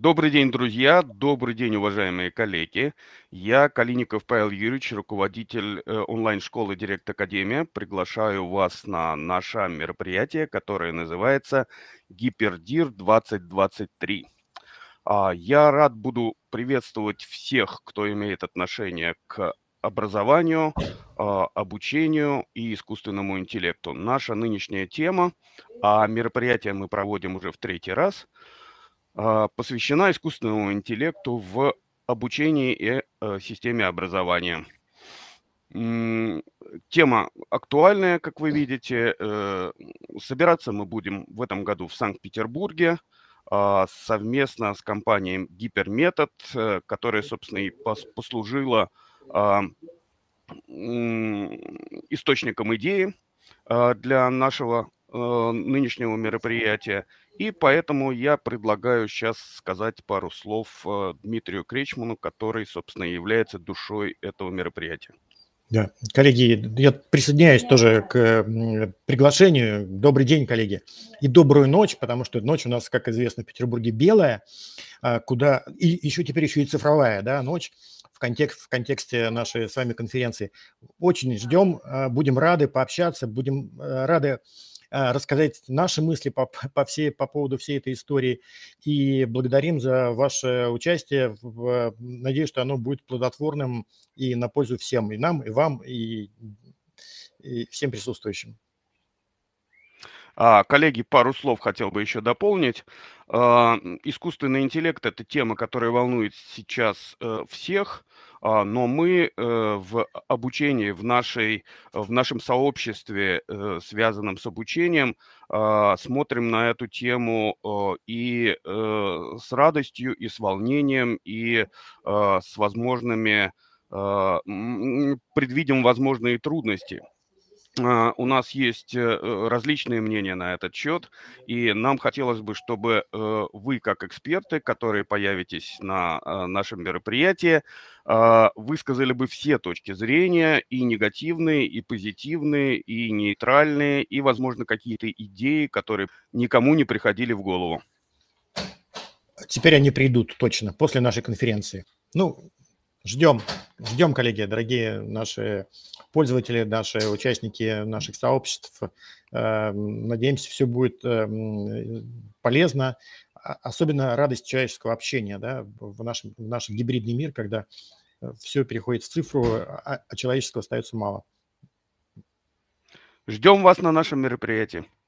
Добрый день, друзья. Добрый день, уважаемые коллеги. Я Калиников Павел Юрьевич, руководитель э, онлайн-школы Директ Академия. Приглашаю вас на наше мероприятие, которое называется Гипердир 2023. А, я рад буду приветствовать всех, кто имеет отношение к образованию, а, обучению и искусственному интеллекту. Наша нынешняя тема, а мероприятие мы проводим уже в третий раз – а, посвящена искусственному интеллекту в обучении и э, системе образования. Тема актуальная, как вы видите. Э, собираться мы будем в этом году в Санкт-Петербурге а, совместно с компанией Гиперметод, э, которая, собственно, и послужила а, источником идеи для нашего Э, нынешнего мероприятия. И поэтому я предлагаю сейчас сказать пару слов э, Дмитрию Кречману, который, собственно, является душой этого мероприятия. Да, коллеги, я присоединяюсь тоже к приглашению. Добрый день, коллеги, и добрую ночь, потому что ночь у нас, как известно, в Петербурге белая, а, куда и еще теперь еще и цифровая, да, ночь в, контекст, в контексте нашей с вами конференции. Очень ждем, а, будем рады пообщаться, будем э, рады а, рассказать наши мысли по, по, всей, по поводу всей этой истории. И благодарим за ваше участие. Надеюсь, что оно будет плодотворным и на пользу всем, и нам, и вам, и, и всем присутствующим. А, коллеги, пару слов хотел бы еще дополнить. А, искусственный интеллект – это тема, которая волнует сейчас э, всех – а, но мы э, в обучении, в, нашей, в нашем сообществе, э, связанном с обучением, а, смотрим на эту тему э, и с радостью, и с волнением, и с возможными, предвидим возможные трудности – а, у нас есть э, э, различные мнения на этот счет, и нам хотелось бы, чтобы э, вы, как эксперты, которые появитесь на нашем мероприятии, а, высказали бы все точки зрения, и негативные, и позитивные, и нейтральные, и, возможно, какие-то идеи, которые никому не приходили в голову. А теперь они придут точно после нашей конференции. Ну, ждем, ждем, коллеги, дорогие наши пользователи, наши участники наших сообществ. Эм, надеемся, все будет эм, полезно. А, особенно радость человеческого общения да, в, нашем, в наш гибридный мир, когда э, все переходит в цифру, а, а человеческого остается мало. Ждем вас на нашем мероприятии.